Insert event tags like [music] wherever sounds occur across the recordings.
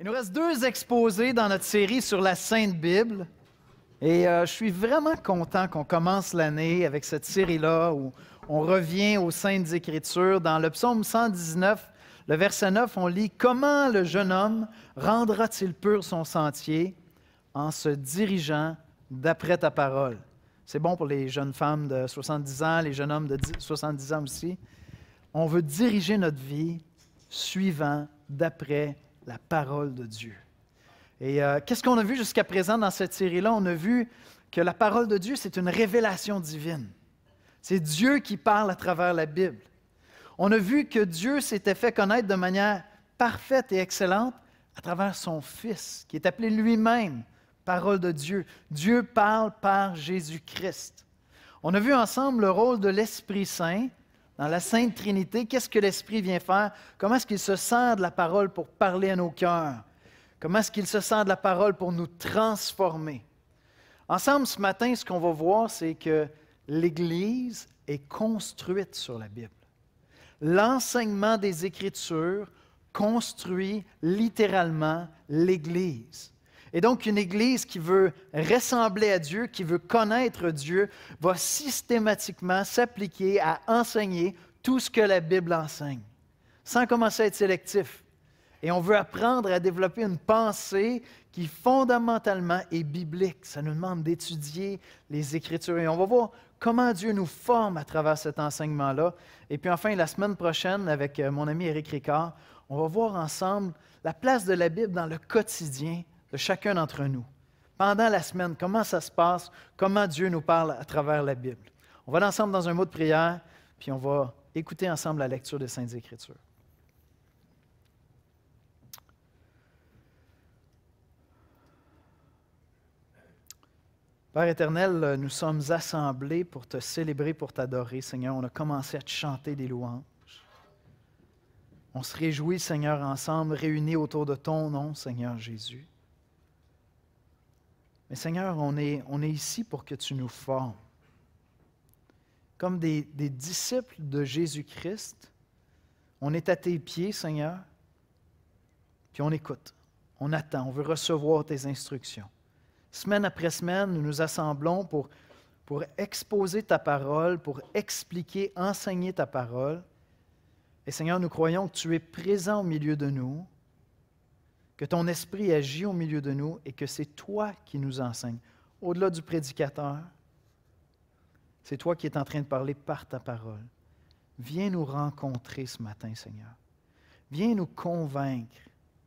Il nous reste deux exposés dans notre série sur la Sainte Bible. Et euh, je suis vraiment content qu'on commence l'année avec cette série-là où on revient aux Saintes Écritures. Dans le psaume 119, le verset 9, on lit Comment le jeune homme rendra-t-il pur son sentier en se dirigeant d'après ta parole C'est bon pour les jeunes femmes de 70 ans, les jeunes hommes de 70 ans aussi. On veut diriger notre vie suivant d'après la parole de Dieu. Et euh, qu'est-ce qu'on a vu jusqu'à présent dans cette série-là? On a vu que la parole de Dieu, c'est une révélation divine. C'est Dieu qui parle à travers la Bible. On a vu que Dieu s'était fait connaître de manière parfaite et excellente à travers son Fils, qui est appelé lui-même parole de Dieu. Dieu parle par Jésus-Christ. On a vu ensemble le rôle de l'Esprit Saint dans la Sainte Trinité, qu'est-ce que l'Esprit vient faire? Comment est-ce qu'il se sent de la parole pour parler à nos cœurs? Comment est-ce qu'il se sent de la parole pour nous transformer? Ensemble, ce matin, ce qu'on va voir, c'est que l'Église est construite sur la Bible. L'enseignement des Écritures construit littéralement l'Église. Et donc, une Église qui veut ressembler à Dieu, qui veut connaître Dieu, va systématiquement s'appliquer à enseigner tout ce que la Bible enseigne, sans commencer à être sélectif. Et on veut apprendre à développer une pensée qui fondamentalement est biblique. Ça nous demande d'étudier les Écritures. Et on va voir comment Dieu nous forme à travers cet enseignement-là. Et puis enfin, la semaine prochaine, avec euh, mon ami Éric Ricard, on va voir ensemble la place de la Bible dans le quotidien de chacun d'entre nous. Pendant la semaine, comment ça se passe, comment Dieu nous parle à travers la Bible. On va ensemble dans un mot de prière, puis on va écouter ensemble la lecture des Saintes Écritures. Père éternel, nous sommes assemblés pour te célébrer, pour t'adorer, Seigneur. On a commencé à te chanter des louanges. On se réjouit, Seigneur, ensemble, réunis autour de ton nom, Seigneur Jésus. Mais Seigneur, on est, ici pour que tu nous formes. Comme des, disciples de Jésus-Christ, on est à tes pieds, Seigneur, puis on écoute, on attend, on veut recevoir tes instructions. Semaine après semaine, nous nous assemblons pour, pour exposer ta parole, pour expliquer, enseigner ta parole. Et Seigneur, nous croyons que tu es présent au milieu de nous, que ton esprit agit au milieu de nous et que c'est toi qui nous enseignes. Au-delà du prédicateur, c'est toi qui es en train de parler par ta parole. Viens nous rencontrer ce matin, Seigneur. Viens nous convaincre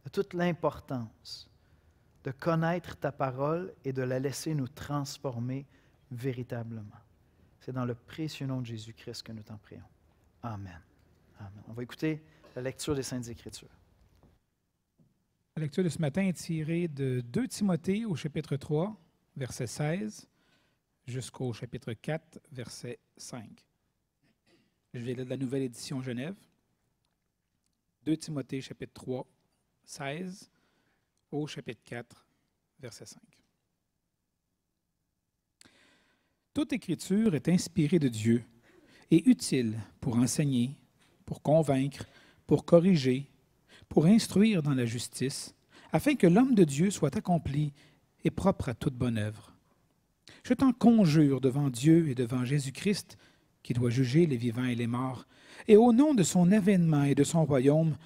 de toute l'importance de connaître ta parole et de la laisser nous transformer véritablement. C'est dans le précieux nom de Jésus-Christ que nous t'en prions. Amen. Amen. On va écouter la lecture des Saintes Écritures. La lecture de ce matin est tirée de 2 Timothée au chapitre 3, verset 16, jusqu'au chapitre 4, verset 5. Je vais lire de la nouvelle édition Genève. 2 Timothée, chapitre 3, 16, au chapitre 4, verset 5. Toute écriture est inspirée de Dieu et utile pour enseigner, pour convaincre, pour corriger, pour instruire dans la justice, afin que l'homme de Dieu soit accompli et propre à toute bonne œuvre. Je t'en conjure devant Dieu et devant Jésus-Christ, qui doit juger les vivants et les morts, et au nom de son événement et de son royaume,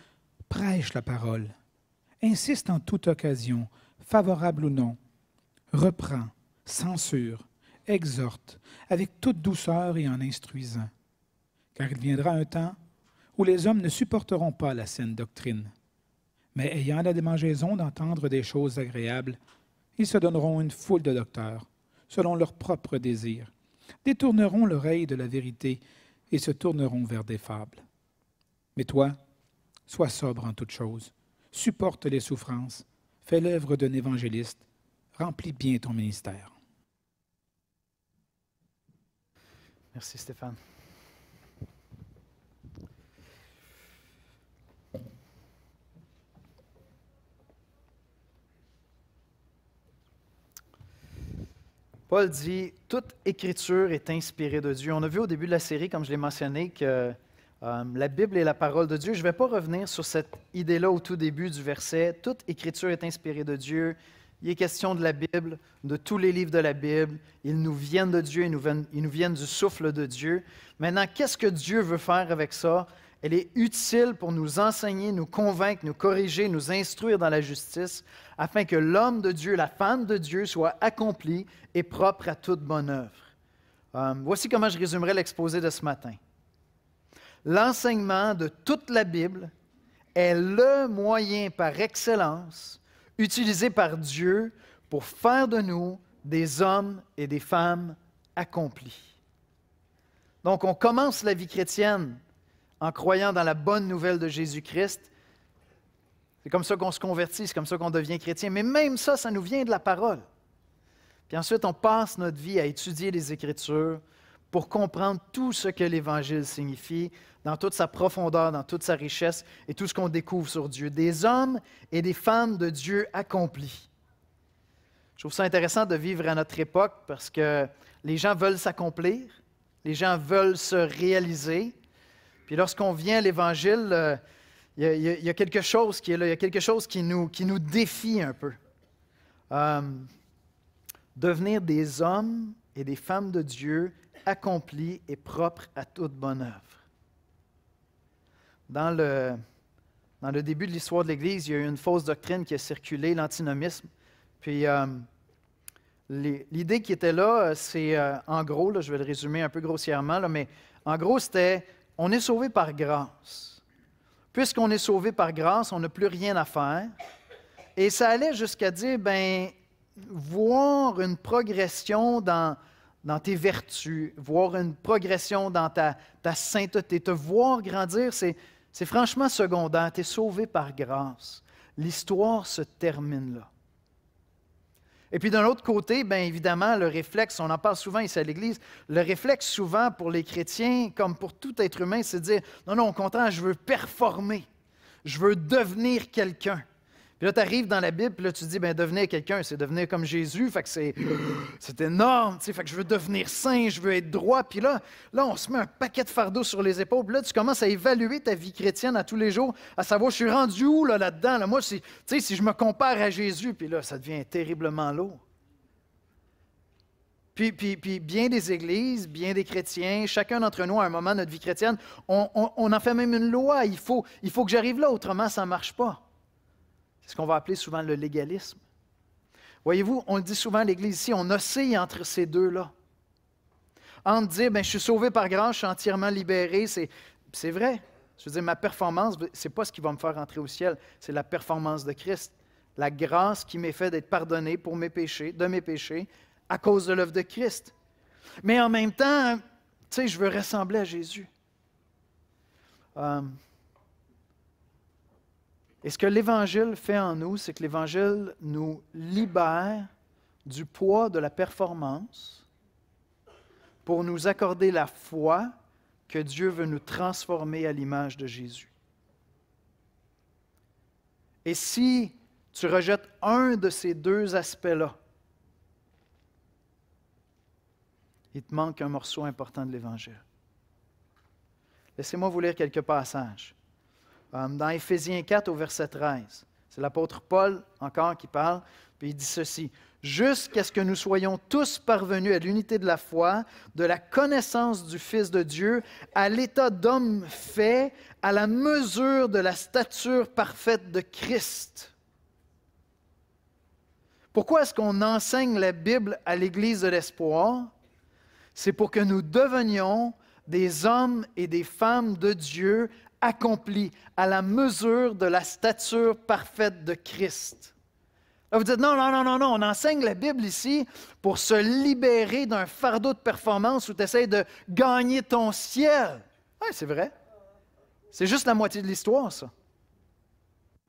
prêche la parole. Insiste en toute occasion, favorable ou non. Reprend, censure, exhorte, avec toute douceur et en instruisant. Car il viendra un temps où les hommes ne supporteront pas la saine doctrine, mais ayant la démangeaison d'entendre des choses agréables, ils se donneront une foule de docteurs, selon leurs propres désirs, détourneront l'oreille de la vérité et se tourneront vers des fables. Mais toi, sois sobre en toutes choses, supporte les souffrances, fais l'œuvre d'un évangéliste, remplis bien ton ministère. Merci Stéphane. Paul dit, toute écriture est inspirée de Dieu. On a vu au début de la série, comme je l'ai mentionné, que euh, la Bible est la parole de Dieu. Je ne vais pas revenir sur cette idée-là au tout début du verset. Toute écriture est inspirée de Dieu. Il est question de la Bible, de tous les livres de la Bible. Ils nous viennent de Dieu, nous ils nous viennent du souffle de Dieu. Maintenant, qu'est-ce que Dieu veut faire avec ça? Elle est utile pour nous enseigner, nous convaincre, nous corriger, nous instruire dans la justice, afin que l'homme de Dieu, la femme de Dieu soit accomplie et propre à toute bonne œuvre. Euh, voici comment je résumerai l'exposé de ce matin. L'enseignement de toute la Bible est le moyen par excellence utilisé par Dieu pour faire de nous des hommes et des femmes accomplis. Donc on commence la vie chrétienne en croyant dans la bonne nouvelle de Jésus-Christ. C'est comme ça qu'on se convertit, c'est comme ça qu'on devient chrétien. Mais même ça, ça nous vient de la parole. Puis ensuite, on passe notre vie à étudier les Écritures pour comprendre tout ce que l'Évangile signifie, dans toute sa profondeur, dans toute sa richesse et tout ce qu'on découvre sur Dieu. Des hommes et des femmes de Dieu accomplis. Je trouve ça intéressant de vivre à notre époque parce que les gens veulent s'accomplir, les gens veulent se réaliser, puis lorsqu'on vient à l'Évangile, euh, il y, a quelque chose qui est là, il y a quelque chose qui nous, défie un peu. Euh, devenir des hommes et des femmes de Dieu accomplis et propres à toute bonne œuvre. Dans le, début de l'histoire de l'Église, il y a eu une fausse doctrine qui a circulé, l'antinomisme. Puis euh, l'idée qui était là, c'est en gros, là, je vais le résumer un peu grossièrement, mais en gros, c'était on est sauvé par grâce. Puisqu'on est sauvé par grâce, on n'a plus rien à faire. Et ça allait jusqu'à dire, ben, voir une progression dans, dans tes vertus, voir une progression dans ta, sainteté, te voir grandir, c'est, c'est franchement secondaire. Tu es sauvé par grâce. L'histoire se termine là. Et puis d'un autre côté, bien évidemment, le réflexe, on en parle souvent ici à l'Église, le réflexe souvent pour les chrétiens, comme pour tout être humain, c'est de dire, non, non, content, je veux performer, je veux devenir quelqu'un. Puis là, tu arrives dans la Bible, puis là, tu dis, ben devenir quelqu'un, c'est devenir comme Jésus. Fait que c'est, énorme, tu sais. Fait que je veux devenir saint, je veux être droit. Puis là, là, on se met un paquet de fardeaux sur les épaules. Puis là, tu commences à évaluer ta vie chrétienne à tous les jours, à savoir, je suis rendu où là, là-dedans? Là? Moi, tu sais, si je me compare à Jésus, puis là, ça devient terriblement lourd. Puis, puis, puis, bien des églises, bien des chrétiens, chacun d'entre nous à un moment de notre vie chrétienne, on, en fait même une loi. Il faut, il faut que j'arrive là, autrement ça ne marche pas. C'est ce qu'on va appeler souvent le légalisme. Voyez-vous, on le dit souvent à l'Église ici, on oscille entre ces deux-là. Entre dire, ben, je suis sauvé par grâce, je suis entièrement libéré, c'est vrai. Je veux dire, ma performance, ce n'est pas ce qui va me faire entrer au ciel, c'est la performance de Christ. La grâce qui m'est faite d'être pardonné pour mes péchés, de mes péchés, à cause de l'œuvre de Christ. Mais en même temps, tu sais, je veux ressembler à Jésus. Euh, et ce que l'Évangile fait en nous, c'est que l'Évangile nous libère du poids de la performance pour nous accorder la foi que Dieu veut nous transformer à l'image de Jésus. Et si tu rejettes un de ces deux aspects-là, il te manque un morceau important de l'Évangile. Laissez-moi vous lire quelques passages. Euh, dans Éphésiens 4 au verset 13. C'est l'apôtre Paul encore qui parle, puis il dit ceci. Jusqu'à ce que nous soyons tous parvenus à l'unité de la foi, de la connaissance du Fils de Dieu, à l'état d'homme fait, à la mesure de la stature parfaite de Christ. Pourquoi est-ce qu'on enseigne la Bible à l'Église de l'espoir? C'est pour que nous devenions des hommes et des femmes de Dieu accompli à la mesure de la stature parfaite de Christ. Là, vous dites, non, non, non, non, non, on enseigne la Bible ici pour se libérer d'un fardeau de performance où tu essaies de gagner ton ciel. Oui, c'est vrai. C'est juste la moitié de l'histoire, ça.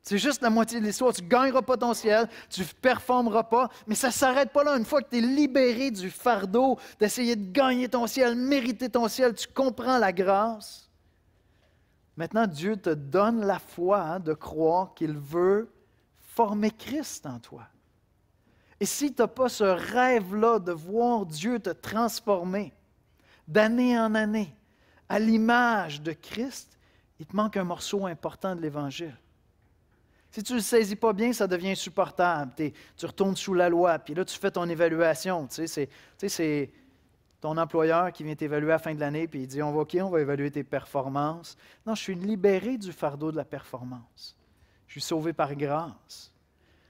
C'est juste la moitié de l'histoire. Tu ne gagneras pas ton ciel, tu ne performeras pas, mais ça ne s'arrête pas là. Une fois que tu es libéré du fardeau d'essayer de gagner ton ciel, mériter ton ciel, tu comprends la grâce. Maintenant, Dieu te donne la foi hein, de croire qu'il veut former Christ en toi. Et si tu n'as pas ce rêve-là de voir Dieu te transformer d'année en année à l'image de Christ, il te manque un morceau important de l'Évangile. Si tu ne le saisis pas bien, ça devient insupportable. tu retournes sous la loi, puis là, tu fais ton évaluation. Tu sais, c'est ton employeur qui vient t'évaluer à la fin de l'année, puis il dit, on va, OK, on va évaluer tes performances. Non, je suis libéré du fardeau de la performance. Je suis sauvé par grâce.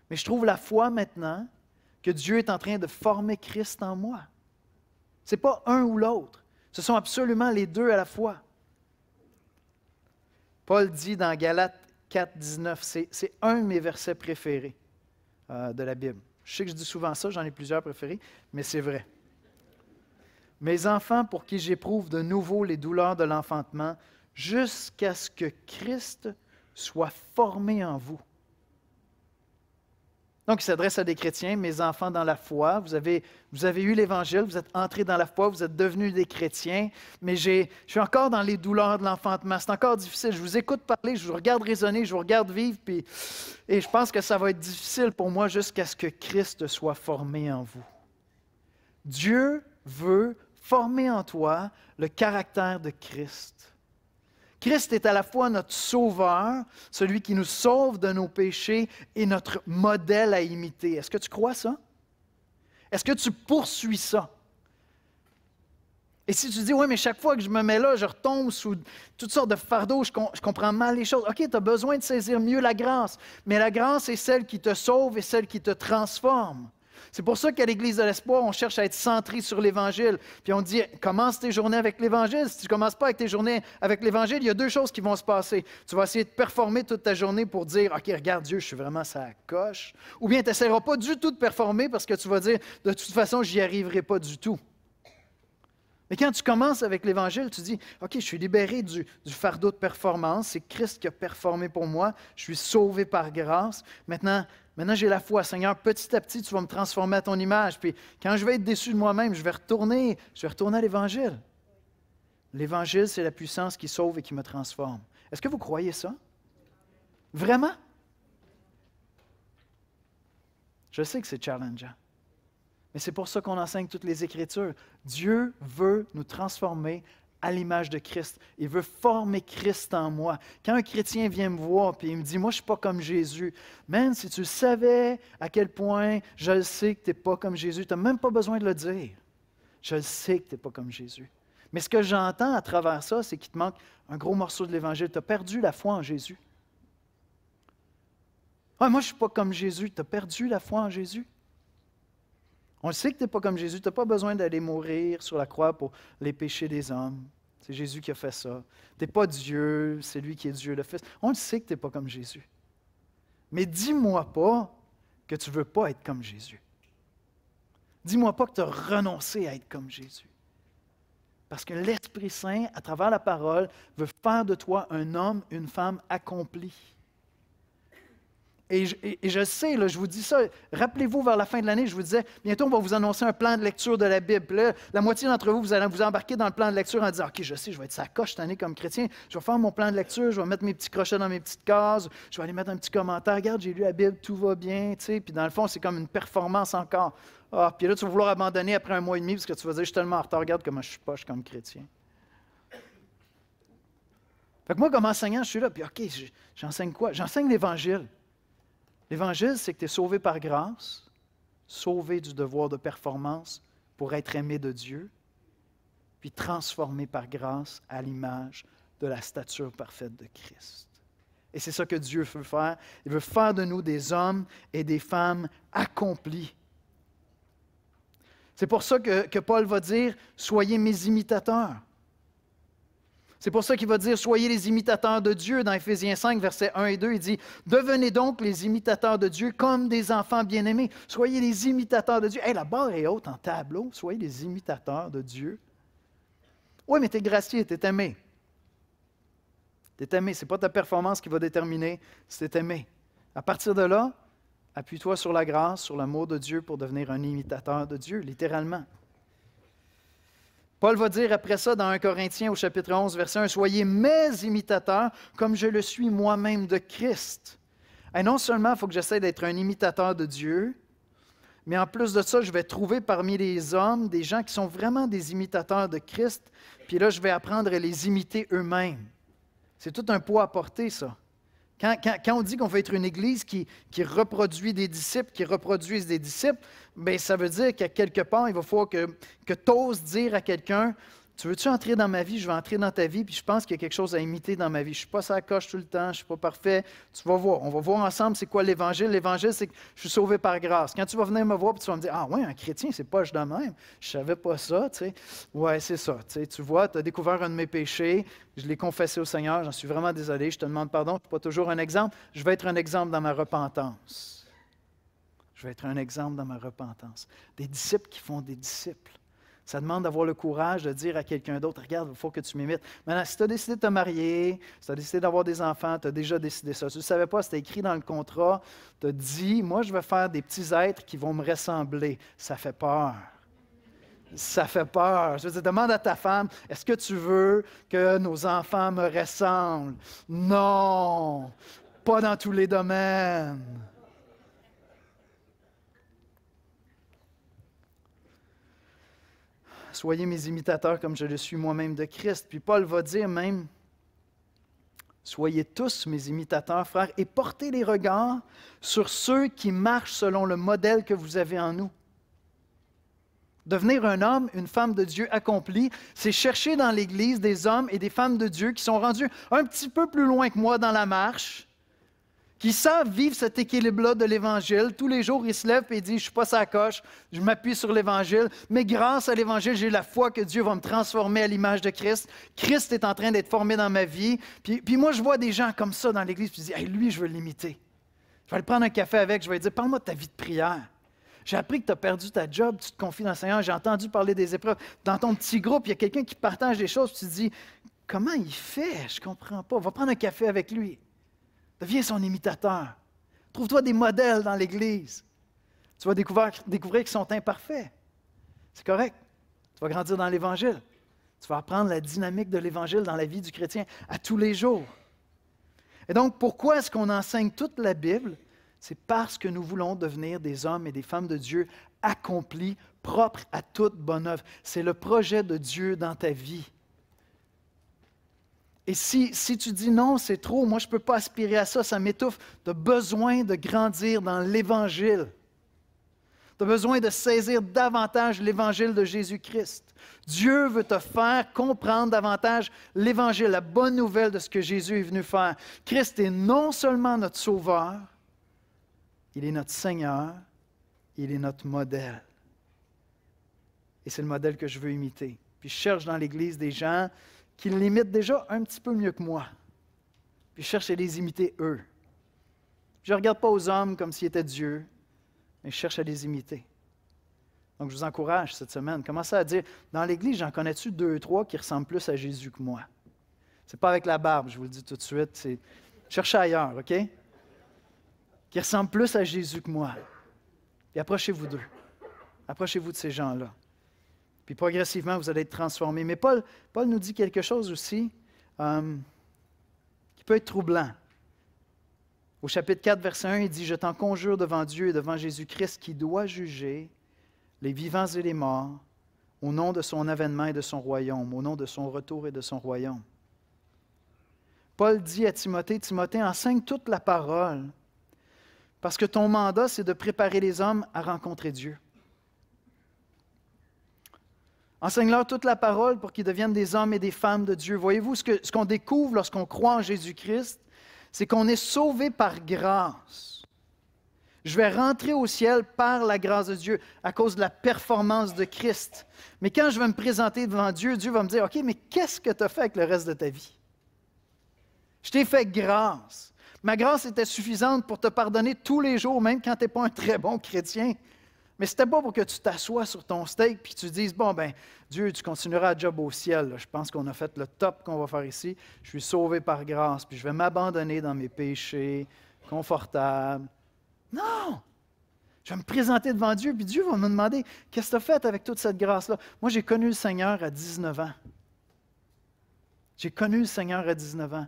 Mais je trouve la foi maintenant que Dieu est en train de former Christ en moi. Ce n'est pas un ou l'autre. Ce sont absolument les deux à la fois. Paul dit dans Galates 4, 19, c'est un de mes versets préférés euh, de la Bible. Je sais que je dis souvent ça, j'en ai plusieurs préférés, mais c'est vrai mes enfants pour qui j'éprouve de nouveau les douleurs de l'enfantement, jusqu'à ce que Christ soit formé en vous. Donc, il s'adresse à des chrétiens, mes enfants dans la foi. Vous avez, vous avez eu l'Évangile, vous êtes entrés dans la foi, vous êtes devenus des chrétiens, mais je suis encore dans les douleurs de l'enfantement. C'est encore difficile. Je vous écoute parler, je vous regarde raisonner, je vous regarde vivre, puis, et je pense que ça va être difficile pour moi jusqu'à ce que Christ soit formé en vous. Dieu veut former en toi le caractère de Christ. Christ est à la fois notre sauveur, celui qui nous sauve de nos péchés, et notre modèle à imiter. Est-ce que tu crois ça? Est-ce que tu poursuis ça? Et si tu dis, oui, mais chaque fois que je me mets là, je retombe sous toutes sortes de fardeaux, je, je comprends mal les choses. OK, tu as besoin de saisir mieux la grâce, mais la grâce est celle qui te sauve et celle qui te transforme. C'est pour ça qu'à l'Église de l'Espoir, on cherche à être centré sur l'Évangile. Puis on dit, commence tes journées avec l'Évangile. Si tu ne commences pas avec tes journées avec l'Évangile, il y a deux choses qui vont se passer. Tu vas essayer de performer toute ta journée pour dire, OK, regarde Dieu, je suis vraiment sa coche. Ou bien tu n'essaieras pas du tout de performer parce que tu vas dire, de toute façon, j'y arriverai pas du tout. Mais quand tu commences avec l'Évangile, tu dis, OK, je suis libéré du, du fardeau de performance, c'est Christ qui a performé pour moi, je suis sauvé par grâce. Maintenant, Maintenant, j'ai la foi. Seigneur, petit à petit, tu vas me transformer à ton image. Puis quand je vais être déçu de moi-même, je vais retourner, je vais retourner à l'Évangile. L'Évangile, c'est la puissance qui sauve et qui me transforme. Est-ce que vous croyez ça? Vraiment? Je sais que c'est challengeant. Mais c'est pour ça qu'on enseigne toutes les Écritures. Dieu veut nous transformer à l'image de Christ. Il veut former Christ en moi. Quand un chrétien vient me voir et il me dit, moi je ne suis pas comme Jésus, même si tu savais à quel point je sais que tu n'es pas comme Jésus, tu n'as même pas besoin de le dire. Je le sais que tu n'es pas comme Jésus. Mais ce que j'entends à travers ça, c'est qu'il te manque un gros morceau de l'Évangile. Tu as perdu la foi en Jésus. moi, je ne suis pas comme Jésus. Tu as perdu la foi en Jésus. On le sait que tu n'es pas comme Jésus. Tu n'as pas besoin d'aller mourir sur la croix pour les péchés des hommes. C'est Jésus qui a fait ça. Tu n'es pas Dieu, c'est lui qui est Dieu, le Fils. On le sait que tu n'es pas comme Jésus. Mais dis-moi pas que tu ne veux pas être comme Jésus. Dis-moi pas que tu as renoncé à être comme Jésus. Parce que l'Esprit Saint, à travers la parole, veut faire de toi un homme, une femme accomplie et je, sais, je vous dis ça, rappelez-vous vers la fin de l'année, je vous disais, bientôt on va vous annoncer un plan de lecture de la Bible. la moitié d'entre vous, vous allez vous embarquer dans le plan de lecture en disant, OK, je sais, je vais être sa coche cette année comme chrétien, je vais faire mon plan de lecture, je vais mettre mes petits crochets dans mes petites cases, je vais aller mettre un petit commentaire, regarde, j'ai lu la Bible, tout va bien, tu sais, puis dans le fond, c'est comme une performance encore. Ah, puis là, tu vas vouloir abandonner après un mois et demi parce que tu vas dire, je suis tellement en retard, regarde comment je suis poche comme chrétien. Fait moi, comme enseignant, je suis là, puis OK, j'enseigne quoi? J'enseigne l'Évangile. L'Évangile, c'est que tu es sauvé par grâce, sauvé du devoir de performance pour être aimé de Dieu, puis transformé par grâce à l'image de la stature parfaite de Christ. Et c'est ça que Dieu veut faire. Il veut faire de nous des hommes et des femmes accomplis. C'est pour ça que, que Paul va dire, soyez mes imitateurs. C'est pour ça qu'il va dire Soyez les imitateurs de Dieu. Dans Ephésiens 5, versets 1 et 2, il dit Devenez donc les imitateurs de Dieu comme des enfants bien-aimés. Soyez les imitateurs de Dieu. Hey, la barre est haute en tableau. Soyez les imitateurs de Dieu. Oui, mais t'es gracié, es aimé. es aimé. Ce n'est pas ta performance qui va déterminer si es aimé. À partir de là, appuie-toi sur la grâce, sur l'amour de Dieu pour devenir un imitateur de Dieu, littéralement. Paul va dire après ça dans 1 Corinthiens au chapitre 11, verset 1, Soyez mes imitateurs comme je le suis moi-même de Christ. Et non seulement il faut que j'essaie d'être un imitateur de Dieu, mais en plus de ça, je vais trouver parmi les hommes des gens qui sont vraiment des imitateurs de Christ, puis là, je vais apprendre à les imiter eux-mêmes. C'est tout un poids à porter, ça. Quand, on dit qu'on veut être une Église qui, reproduit des disciples, qui reproduise des disciples, bien, ça veut dire qu'à quelque part, il va falloir que, que tu dire à quelqu'un, tu veux-tu entrer dans ma vie? Je vais entrer dans ta vie, puis je pense qu'il y a quelque chose à imiter dans ma vie. Je ne suis pas sacoche coche tout le temps, je ne suis pas parfait. Tu vas voir. On va voir ensemble c'est quoi l'Évangile. L'Évangile, c'est que je suis sauvé par grâce. Quand tu vas venir me voir, tu vas me dire Ah oui, un chrétien, c'est pas je de même. Je savais pas ça, tu sais. Ouais, c'est ça. Tu, tu vois, tu as découvert un de mes péchés, je l'ai confessé au Seigneur, j'en suis vraiment désolé, je te demande pardon, je suis pas toujours un exemple. Je vais être un exemple dans ma repentance. Je vais être un exemple dans ma repentance. Des disciples qui font des disciples. Ça demande d'avoir le courage de dire à quelqu'un d'autre, regarde, il faut que tu m'imites. Maintenant, si tu as décidé de te marier, si tu as décidé d'avoir des enfants, tu as déjà décidé ça. Tu ne savais pas, c'était écrit dans le contrat, tu as dit, moi, je vais faire des petits êtres qui vont me ressembler. Ça fait peur. Ça fait peur. Je veux dire, demande à ta femme, est-ce que tu veux que nos enfants me ressemblent? Non, pas dans tous les domaines. Soyez mes imitateurs comme je le suis moi-même de Christ. Puis Paul va dire même, Soyez tous mes imitateurs, frères, et portez les regards sur ceux qui marchent selon le modèle que vous avez en nous. Devenir un homme, une femme de Dieu accomplie, c'est chercher dans l'Église des hommes et des femmes de Dieu qui sont rendus un petit peu plus loin que moi dans la marche, qui savent vivre cet équilibre-là de l'Évangile. Tous les jours, ils se lèvent et disent, je ne suis pas sa coche, je m'appuie sur l'Évangile, mais grâce à l'Évangile, j'ai la foi que Dieu va me transformer à l'image de Christ. Christ est en train d'être formé dans ma vie. Puis, moi, je vois des gens comme ça dans l'Église, puis je dis, lui, je veux l'imiter. Je vais le prendre un café avec, je vais lui dire, parle-moi de ta vie de prière. J'ai appris que tu as perdu ta job, tu te confies dans le Seigneur, j'ai entendu parler des épreuves. Dans ton petit groupe, il y a quelqu'un qui partage des choses, tu te dis, comment il fait? Je ne comprends pas. On va prendre un café avec lui. Deviens son imitateur. Trouve-toi des modèles dans l'Église. Tu vas découvrir, qu'ils sont imparfaits. C'est correct. Tu vas grandir dans l'Évangile. Tu vas apprendre la dynamique de l'Évangile dans la vie du chrétien à tous les jours. Et donc, pourquoi est-ce qu'on enseigne toute la Bible? C'est parce que nous voulons devenir des hommes et des femmes de Dieu accomplis, propres à toute bonne œuvre. C'est le projet de Dieu dans ta vie. Et si, tu dis non, c'est trop, moi je ne peux pas aspirer à ça, ça m'étouffe, tu as besoin de grandir dans l'Évangile. Tu as besoin de saisir davantage l'Évangile de Jésus-Christ. Dieu veut te faire comprendre davantage l'Évangile, la bonne nouvelle de ce que Jésus est venu faire. Christ est non seulement notre Sauveur, il est notre Seigneur, il est notre modèle. Et c'est le modèle que je veux imiter. Puis je cherche dans l'Église des gens qui l'imitent déjà un petit peu mieux que moi. Puis je cherche à les imiter eux. Je ne regarde pas aux hommes comme s'ils étaient Dieu, mais je cherche à les imiter. Donc, je vous encourage cette semaine, commencez à dire Dans l'Église, j'en connais-tu deux, trois qui ressemblent plus à Jésus que moi C'est pas avec la barbe, je vous le dis tout de suite. C'est cherchez ailleurs, OK Qui ressemblent plus à Jésus que moi. Et approchez-vous d'eux. Approchez-vous de ces gens-là. Puis progressivement, vous allez être transformé. Mais Paul, Paul nous dit quelque chose aussi euh, qui peut être troublant. Au chapitre 4, verset 1, il dit, Je t'en conjure devant Dieu et devant Jésus-Christ qui doit juger les vivants et les morts au nom de son avènement et de son royaume, au nom de son retour et de son royaume. Paul dit à Timothée, Timothée, enseigne toute la parole, parce que ton mandat, c'est de préparer les hommes à rencontrer Dieu. Enseigne-leur toute la parole pour qu'ils deviennent des hommes et des femmes de Dieu. Voyez-vous, ce, qu'on découvre lorsqu'on croit en Jésus-Christ, c'est qu'on est sauvé par grâce. Je vais rentrer au ciel par la grâce de Dieu à cause de la performance de Christ. Mais quand je vais me présenter devant Dieu, Dieu va me dire, OK, mais qu'est-ce que tu as fait avec le reste de ta vie? Je t'ai fait grâce. Ma grâce était suffisante pour te pardonner tous les jours, même quand tu n'es pas un très bon chrétien. Mais ce n'était pas pour que tu t'assoies sur ton steak puis tu dises Bon, ben, Dieu, tu continueras à job au ciel. Je pense qu'on a fait le top qu'on va faire ici. Je suis sauvé par grâce, puis je vais m'abandonner dans mes péchés, confortable. Non! Je vais me présenter devant Dieu, puis Dieu va me demander Qu'est-ce que tu as fait avec toute cette grâce-là Moi, j'ai connu le Seigneur à 19 ans. J'ai connu le Seigneur à 19 ans.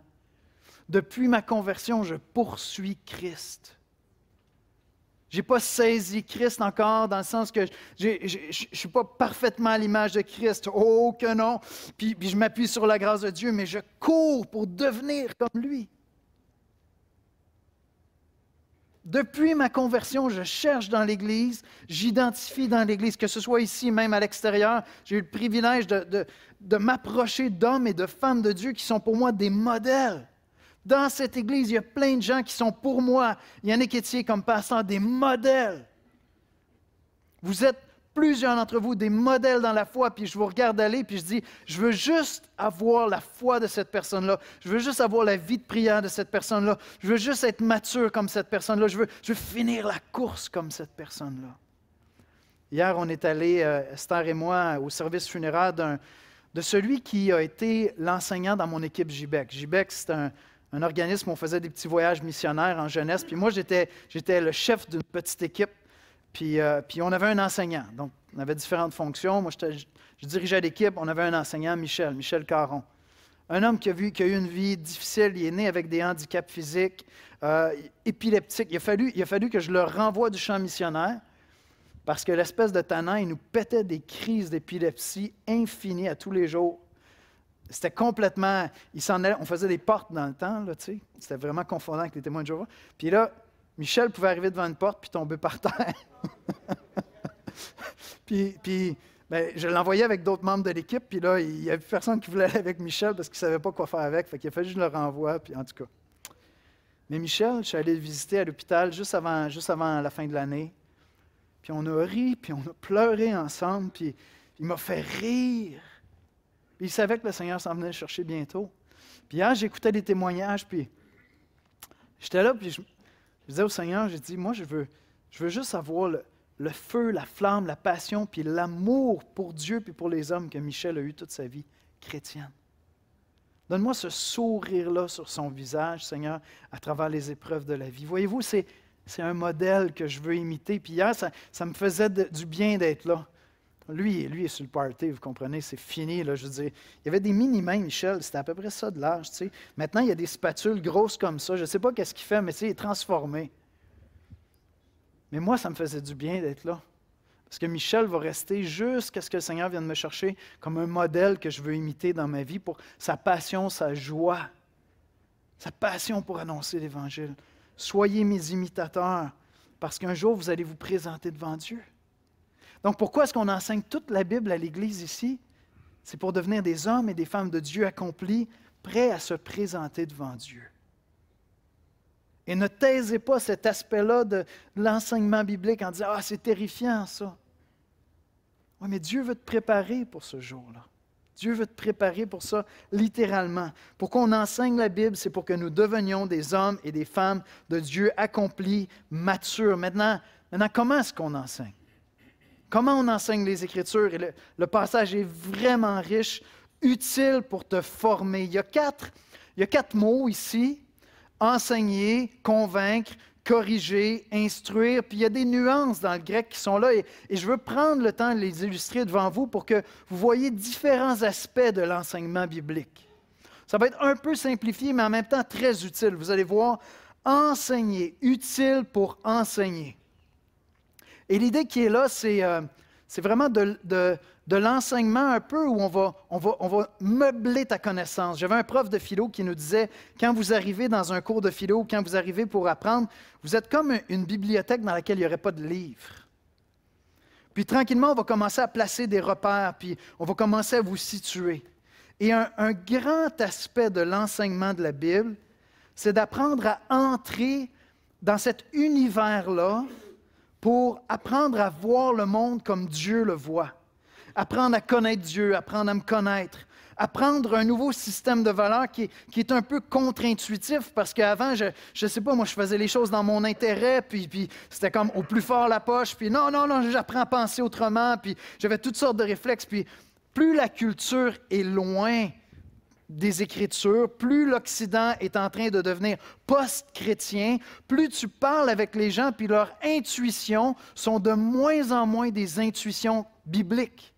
Depuis ma conversion, je poursuis Christ n'ai pas saisi Christ encore dans le sens que je ne suis pas parfaitement à l'image de Christ. Oh que non. Puis, je m'appuie sur la grâce de Dieu, mais je cours pour devenir comme lui. Depuis ma conversion, je cherche dans l'Église, j'identifie dans l'Église, que ce soit ici, même à l'extérieur. J'ai eu le privilège de m'approcher d'hommes et de femmes de Dieu qui sont pour moi des modèles. Dans cette Église, il y a plein de gens qui sont pour moi, Il y en a qui Étier comme passant, des modèles. Vous êtes plusieurs d'entre vous des modèles dans la foi, puis je vous regarde aller, puis je dis, je veux juste avoir la foi de cette personne-là, je veux juste avoir la vie de prière de cette personne-là, je veux juste être mature comme cette personne-là, je veux, je veux finir la course comme cette personne-là. Hier, on est allé, euh, Esther et moi, au service funéraire de celui qui a été l'enseignant dans mon équipe JBEC. JBEC, c'est un, un organisme où on faisait des petits voyages missionnaires en jeunesse. Puis moi, j'étais, le chef d'une petite équipe. Euh, puis, on avait un enseignant. Donc, on avait différentes fonctions. Moi, je, dirigeais l'équipe. On avait un enseignant, Michel, Michel Caron. Un homme qui a, eu une vie difficile. Il est né avec des handicaps physiques, euh, épileptiques. Il a, fallu, a fallu que je le renvoie du champ missionnaire parce que l'espèce de tannin, il nous pétait des crises d'épilepsie infinies à tous les jours. C'était complètement. Il s'en on faisait des portes dans le temps, là, tu sais. C'était vraiment confondant avec les témoins de Jéhovah. Puis là, Michel pouvait arriver devant une porte puis tomber par terre. [laughs] puis, ben, je l'envoyais avec d'autres membres de l'équipe, puis là, il n'y avait personne qui voulait aller avec Michel parce qu'il ne savait pas quoi faire avec. Fait qu'il a fallu juste le renvoie, puis en tout cas. Mais Michel, je suis allé le visiter à l'hôpital juste avant, juste avant la fin de l'année. Puis on a ri, puis on a pleuré ensemble, puis il m'a fait rire il savait que le Seigneur s'en venait chercher bientôt. Puis hier, j'écoutais des témoignages, puis j'étais là, puis je, disais au Seigneur, j'ai dit, moi, je veux, je veux juste avoir le, feu, la flamme, la passion, puis l'amour pour Dieu, puis pour les hommes que Michel a eu toute sa vie chrétienne. Donne-moi ce sourire-là sur son visage, Seigneur, à travers les épreuves de la vie. Voyez-vous, c'est, un modèle que je veux imiter. Puis hier, ça, ça me faisait du bien d'être là. Lui, lui est sur le party, vous comprenez, c'est fini. Là, je il y avait des mini-mains, Michel, c'était à peu près ça de l'âge. Tu sais. Maintenant, il y a des spatules grosses comme ça. Je ne sais pas qu'est-ce qu'il fait, mais tu il est transformé. Mais moi, ça me faisait du bien d'être là. Parce que Michel va rester jusqu'à ce que le Seigneur vienne me chercher comme un modèle que je veux imiter dans ma vie pour sa passion, sa joie, sa passion pour annoncer l'Évangile. Soyez mes imitateurs, parce qu'un jour, vous allez vous présenter devant Dieu. Donc pourquoi est-ce qu'on enseigne toute la Bible à l'Église ici? C'est pour devenir des hommes et des femmes de Dieu accomplis, prêts à se présenter devant Dieu. Et ne taisez pas cet aspect-là de l'enseignement biblique en disant Ah, c'est terrifiant ça. Oui, mais Dieu veut te préparer pour ce jour-là. Dieu veut te préparer pour ça littéralement. Pourquoi on enseigne la Bible, c'est pour que nous devenions des hommes et des femmes de Dieu accomplis, matures. Maintenant, maintenant comment est-ce qu'on enseigne? comment on enseigne les Écritures. Et le, passage est vraiment riche, utile pour te former. Il y a quatre, y a quatre mots ici enseigner, convaincre, corriger, instruire. Puis il y a des nuances dans le grec qui sont là et, je veux prendre le temps de les illustrer devant vous pour que vous voyez différents aspects de l'enseignement biblique. Ça va être un peu simplifié, mais en même temps très utile. Vous allez voir, enseigner, utile pour enseigner. Et l'idée qui est là, c'est euh, vraiment de, de, l'enseignement un peu où on va, on, va, on va meubler ta connaissance. J'avais un prof de philo qui nous disait, quand vous arrivez dans un cours de philo, quand vous arrivez pour apprendre, vous êtes comme une bibliothèque dans laquelle il n'y aurait pas de livres. Puis tranquillement, on va commencer à placer des repères, puis on va commencer à vous situer. Et un grand aspect de l'enseignement de la Bible, c'est d'apprendre à entrer dans cet univers-là pour apprendre à voir le monde comme Dieu le voit, apprendre à connaître Dieu, apprendre à me connaître, apprendre un nouveau système de valeurs qui, est un peu contre-intuitif parce qu'avant, je ne sais pas, moi, je faisais les choses dans mon intérêt, puis, puis c'était comme au plus fort la poche, puis non, non, non, j'apprends à penser autrement, puis j'avais toutes sortes de réflexes, puis plus la culture est loin des Écritures, plus l'Occident est en train de devenir post-chrétien, plus tu parles avec les gens, puis leurs intuitions sont de moins en moins des intuitions bibliques.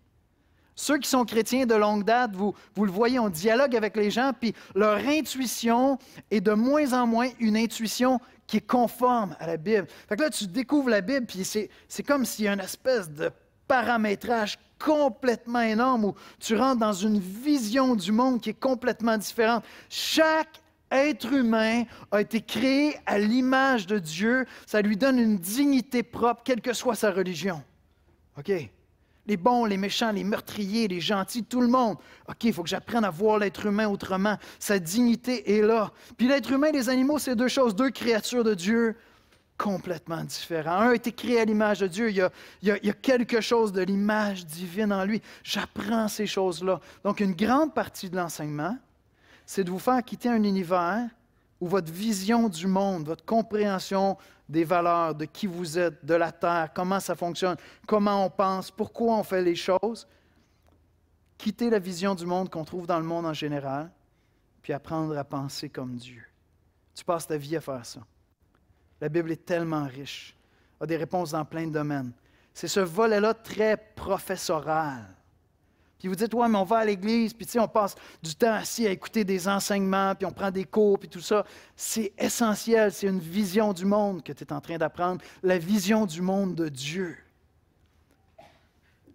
Ceux qui sont chrétiens de longue date, vous, vous le voyez, on dialogue avec les gens, puis leur intuition est de moins en moins une intuition qui est conforme à la Bible. Fait que là, tu découvres la Bible, puis c'est comme s'il y a une espèce de paramétrage complètement énorme où tu rentres dans une vision du monde qui est complètement différente. Chaque être humain a été créé à l'image de Dieu. Ça lui donne une dignité propre, quelle que soit sa religion. OK? Les bons, les méchants, les meurtriers, les gentils, tout le monde. OK, il faut que j'apprenne à voir l'être humain autrement. Sa dignité est là. Puis l'être humain et les animaux, c'est deux choses, deux créatures de Dieu complètement différent. Un été créé à l'image de Dieu. il y a, quelque chose de l'image divine en lui. J'apprends ces choses-là. Donc, une grande partie de l'enseignement, c'est de vous faire quitter un univers où votre vision du monde, votre compréhension des valeurs, de qui vous êtes, de la terre, comment ça fonctionne, comment on pense, pourquoi on fait les choses, quitter la vision du monde qu'on trouve dans le monde en général, puis apprendre à penser comme Dieu. Tu passes ta vie à faire ça. La Bible est tellement riche, a des réponses dans plein de domaines. C'est ce volet-là très professoral. Puis vous dites, ouais, mais on va à l'église, puis tu sais, on passe du temps assis à écouter des enseignements, puis on prend des cours, puis tout ça. C'est essentiel, c'est une vision du monde que tu es en train d'apprendre, la vision du monde de Dieu.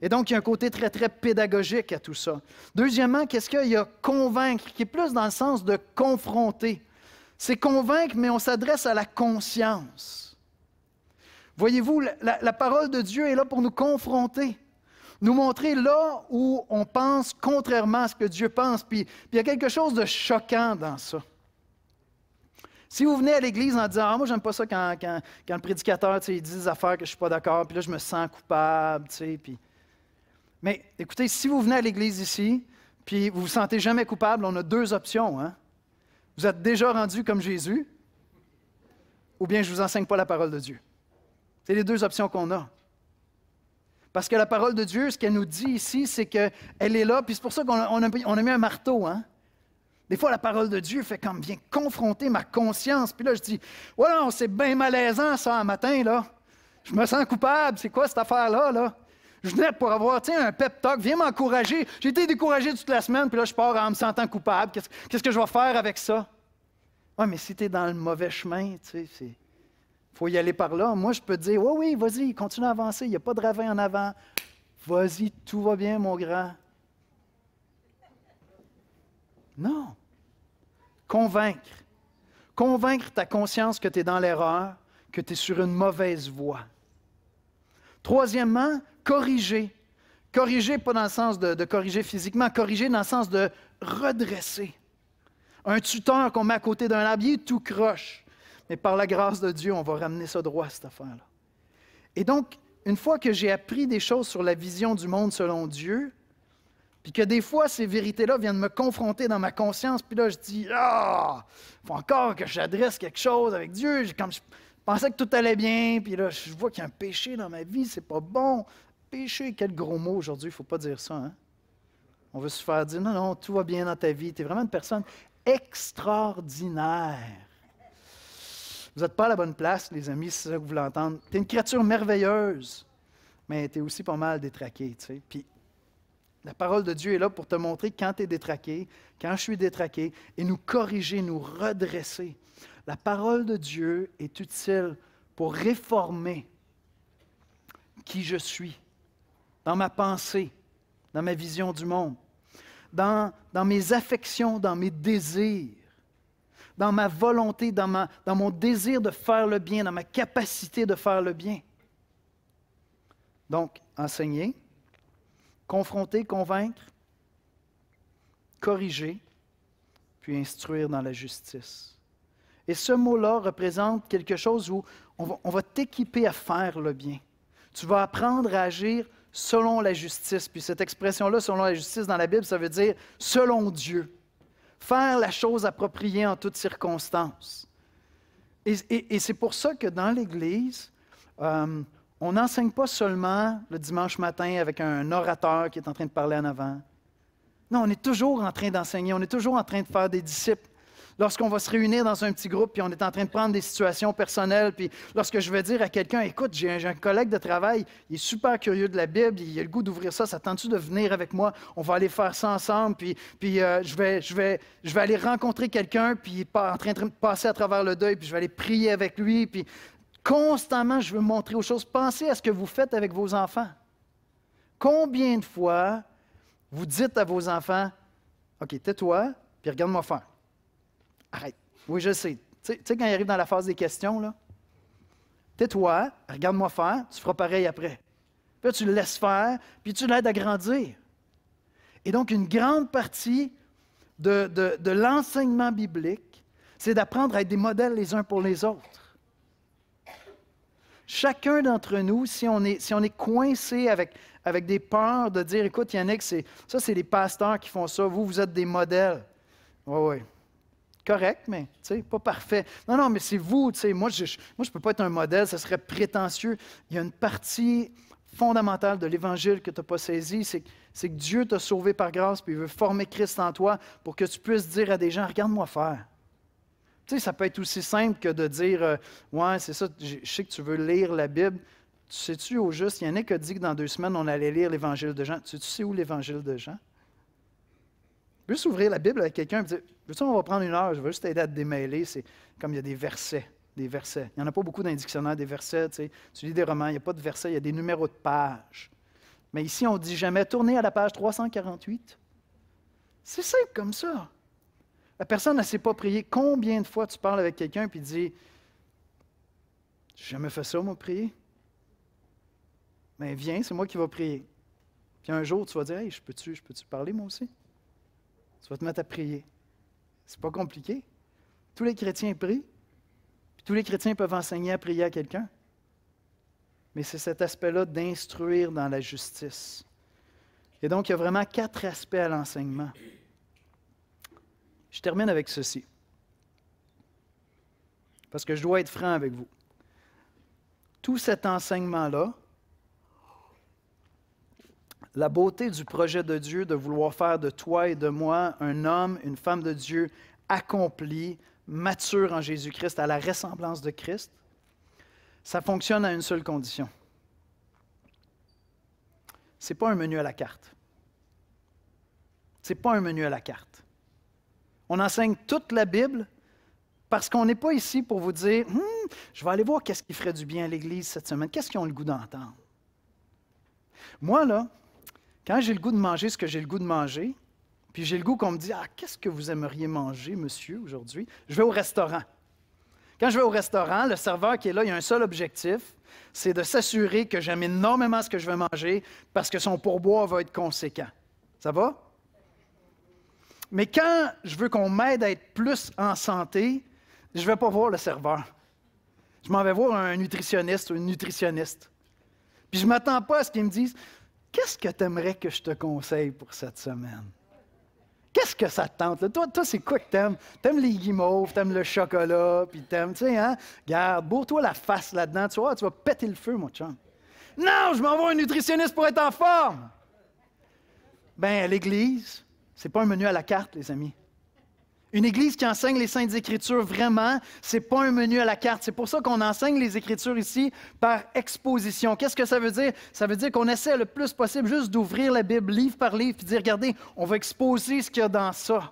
Et donc, il y a un côté très, très pédagogique à tout ça. Deuxièmement, qu'est-ce qu'il y a convaincre, qui est plus dans le sens de confronter. C'est convaincre, mais on s'adresse à la conscience. Voyez-vous, la, parole de Dieu est là pour nous confronter nous montrer là où on pense contrairement à ce que Dieu pense. Puis, il y a quelque chose de choquant dans ça. Si vous venez à l'Église en disant Ah, moi, j'aime pas ça quand, le prédicateur il dit des affaires que je suis pas d'accord, puis là, je me sens coupable. Puis... Mais écoutez, si vous venez à l'Église ici, puis vous vous sentez jamais coupable, on a deux options. Hein? Vous êtes déjà rendu comme Jésus, ou bien je ne vous enseigne pas la parole de Dieu. C'est les deux options qu'on a. Parce que la parole de Dieu, ce qu'elle nous dit ici, c'est qu'elle est là, puis c'est pour ça qu'on a, a, mis un marteau. Hein? Des fois, la parole de Dieu fait comme bien confronter ma conscience. Puis là, je dis, voilà, c'est bien malaisant ça, un matin, là. Je me sens coupable, c'est quoi cette affaire-là, là? Je venais pour avoir un pep talk, viens m'encourager. J'ai été découragé toute la semaine, puis là, je pars en me sentant coupable. Qu'est-ce, que je vais faire avec ça? Oui, mais si tu es dans le mauvais chemin, tu faut y aller par là. Moi, je peux dire, oui, oui, vas-y, continue à avancer, il n'y a pas de ravin en avant. Vas-y, tout va bien, mon grand. Non. Convaincre. Convaincre ta conscience que tu es dans l'erreur, que tu es sur une mauvaise voie. Troisièmement, corriger. Corriger, pas dans le sens de, corriger physiquement, corriger dans le sens de redresser. Un tuteur qu'on met à côté d'un labier tout croche. Mais par la grâce de Dieu, on va ramener ça droit, cette affaire-là. Et donc, une fois que j'ai appris des choses sur la vision du monde selon Dieu, puis que des fois, ces vérités-là viennent me confronter dans ma conscience, puis là, je dis Ah, Il faut encore que j'adresse quelque chose avec Dieu. Comme je pensais que tout allait bien, puis là, je vois qu'il y a un péché dans ma vie, c'est pas bon péché, quel gros mot aujourd'hui, il ne faut pas dire ça. Hein. On veut se faire dire, non, non, tout va bien dans ta vie, tu es vraiment une personne extraordinaire. Vous n'êtes pas à la bonne place, les amis, c'est ça que vous voulez entendre. Tu es une créature merveilleuse, mais tu es aussi pas mal détraqué. Tu sais. Puis la parole de Dieu est là pour te montrer quand tu es détraqué, quand je suis détraqué, et nous corriger, nous redresser. La parole de Dieu est utile pour réformer qui je suis dans ma pensée, dans ma vision du monde, dans, dans mes affections, dans mes désirs, dans ma volonté, dans, ma, dans mon désir de faire le bien, dans ma capacité de faire le bien. Donc, enseigner, confronter, convaincre, corriger, puis instruire dans la justice. Et ce mot-là représente quelque chose où on va, va t'équiper à faire le bien. Tu vas apprendre à agir selon la justice. Puis cette expression-là, selon la justice, dans la Bible, ça veut dire selon Dieu. Faire la chose appropriée en toutes circonstances. Et, c'est pour ça que dans l'Église, euh, on n'enseigne pas seulement le dimanche matin avec un orateur qui est en train de parler en avant. Non, on est toujours en train d'enseigner, on est toujours en train de faire des disciples lorsqu'on va se réunir dans un petit groupe, puis on est en train de prendre des situations personnelles, puis lorsque je vais dire à quelqu'un, écoute, j'ai un, collègue de travail, il est super curieux de la Bible, il a le goût d'ouvrir ça, ça tente-tu de venir avec moi? On va aller faire ça ensemble, puis, puis euh, je, vais, je, vais, je vais aller rencontrer quelqu'un, puis il en train de passer à travers le deuil, puis je vais aller prier avec lui, puis constamment, je veux montrer aux choses. Pensez à ce que vous faites avec vos enfants. Combien de fois vous dites à vos enfants, OK, tais-toi, puis regarde-moi faire. Oui, je sais. Tu sais, quand il arrive dans la phase des questions, là, tais-toi, regarde-moi faire, tu feras pareil après. Puis tu le laisses faire, puis tu l'aides à grandir. Et donc, une grande partie de, l'enseignement biblique, c'est d'apprendre à être des modèles les uns pour les autres. Chacun d'entre nous, si on est, si on est coincé avec, avec des peurs de dire, écoute, Yannick, ça, c'est les pasteurs qui font ça, vous, vous êtes des modèles. Oui, oui correct, mais pas parfait. Non, non, mais c'est vous. Moi, je ne moi, je peux pas être un modèle, ce serait prétentieux. Il y a une partie fondamentale de l'Évangile que tu n'as pas saisie, c'est, que Dieu t'a sauvé par grâce, puis il veut former Christ en toi pour que tu puisses dire à des gens, regarde-moi faire. Tu sais, ça peut être aussi simple que de dire, euh, ouais, c'est ça, je sais que tu veux lire la Bible. Tu sais-tu au juste, il y en a qui ont dit que dans deux semaines, on allait lire l'Évangile de Jean. tu sais où l'Évangile de Jean? Juste ouvrir la Bible avec quelqu'un et dire on va prendre une heure, je veux juste t'aider à te démêler. C'est comme il y a des versets. Des versets. Il n'y en a pas beaucoup dans les dictionnaires, des versets. Tu, sais. tu lis des romans, il n'y a pas de versets, il y a des numéros de pages. Mais ici, on ne dit jamais tournez à la page 348. C'est simple comme ça. La personne ne sait pas prier. Combien de fois tu parles avec quelqu'un et dis J'ai jamais fait ça, moi, prier Mais ben, viens, c'est moi qui vais prier. Puis un jour, tu vas dire je je peux -tu parler, moi aussi tu vas te mettre à prier. C'est pas compliqué. Tous les chrétiens prient, puis tous les chrétiens peuvent enseigner à prier à quelqu'un. Mais c'est cet aspect-là d'instruire dans la justice. Et donc, il y a vraiment quatre aspects à l'enseignement. Je termine avec ceci. Parce que je dois être franc avec vous. Tout cet enseignement-là, la beauté du projet de Dieu de vouloir faire de toi et de moi un homme, une femme de Dieu accomplie, mature en Jésus-Christ, à la ressemblance de Christ, ça fonctionne à une seule condition. Ce n'est pas un menu à la carte. Ce n'est pas un menu à la carte. On enseigne toute la Bible parce qu'on n'est pas ici pour vous dire hmm, je vais aller voir qu'est-ce qui ferait du bien à l'Église cette semaine, qu'est-ce qu'ils ont le goût d'entendre. Moi, là, quand j'ai le goût de manger ce que j'ai le goût de manger, puis j'ai le goût qu'on me dise Ah, qu'est-ce que vous aimeriez manger, monsieur, aujourd'hui Je vais au restaurant. Quand je vais au restaurant, le serveur qui est là, il a un seul objectif c'est de s'assurer que j'aime énormément ce que je vais manger parce que son pourboire va être conséquent. Ça va Mais quand je veux qu'on m'aide à être plus en santé, je ne vais pas voir le serveur. Je m'en vais voir un nutritionniste ou une nutritionniste. Puis je ne m'attends pas à ce qu'ils me disent Qu'est-ce que tu aimerais que je te conseille pour cette semaine? Qu'est-ce que ça te tente? Toi, c'est quoi que t'aimes? T'aimes les guimauves, t'aimes le chocolat, puis t'aimes, tu sais, hein? Garde, bourre-toi la face là-dedans, tu vois, tu vas péter le feu, mon chum. Non, je m'envoie un nutritionniste pour être en forme! Ben, à l'église, c'est pas un menu à la carte, les amis. Une église qui enseigne les Saintes Écritures vraiment, c'est pas un menu à la carte. C'est pour ça qu'on enseigne les Écritures ici par exposition. Qu'est-ce que ça veut dire? Ça veut dire qu'on essaie le plus possible juste d'ouvrir la Bible livre par livre puis dire, regardez, on va exposer ce qu'il y a dans ça.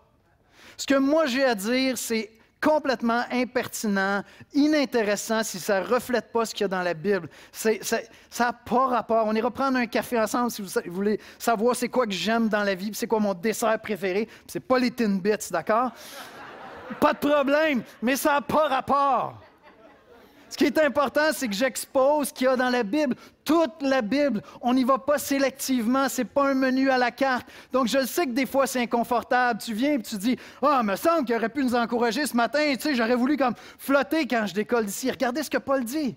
Ce que moi j'ai à dire, c'est complètement impertinent, inintéressant si ça ne reflète pas ce qu'il y a dans la Bible. ça n'a pas rapport. On ira prendre un café ensemble si vous, voulez savoir c'est quoi que j'aime dans la vie, c'est quoi mon dessert préféré. C'est pas les tin bits, d'accord? pas de problème, mais ça n'a pas rapport. Ce qui est important, c'est que j'expose ce qu'il y a dans la Bible, toute la Bible. On n'y va pas sélectivement, c'est pas un menu à la carte. Donc, je sais que des fois, c'est inconfortable. Tu viens et tu dis Ah, oh, me semble qu'il aurait pu nous encourager ce matin. Tu sais, j'aurais voulu comme flotter quand je décolle d'ici. Regardez ce que Paul dit.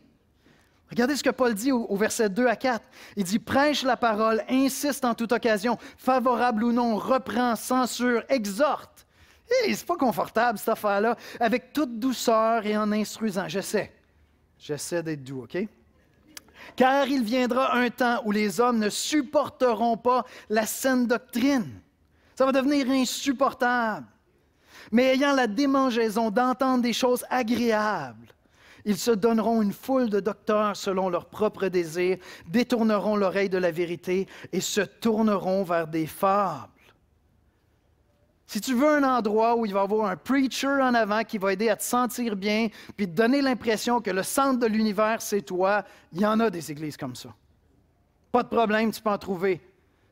Regardez ce que Paul dit au, verset 2 à 4. Il dit Prêche la parole, insiste en toute occasion, favorable ou non, reprend, censure, exhorte. Et eh, c'est pas confortable, cette affaire-là, avec toute douceur et en instruisant. Je sais. J'essaie d'être doux, OK? Car il viendra un temps où les hommes ne supporteront pas la saine doctrine. Ça va devenir insupportable. Mais ayant la démangeaison d'entendre des choses agréables, ils se donneront une foule de docteurs selon leur propre désir, détourneront l'oreille de la vérité et se tourneront vers des fables. Si tu veux un endroit où il va y avoir un preacher en avant qui va aider à te sentir bien, puis te donner l'impression que le centre de l'univers, c'est toi, il y en a des églises comme ça. Pas de problème, tu peux en trouver.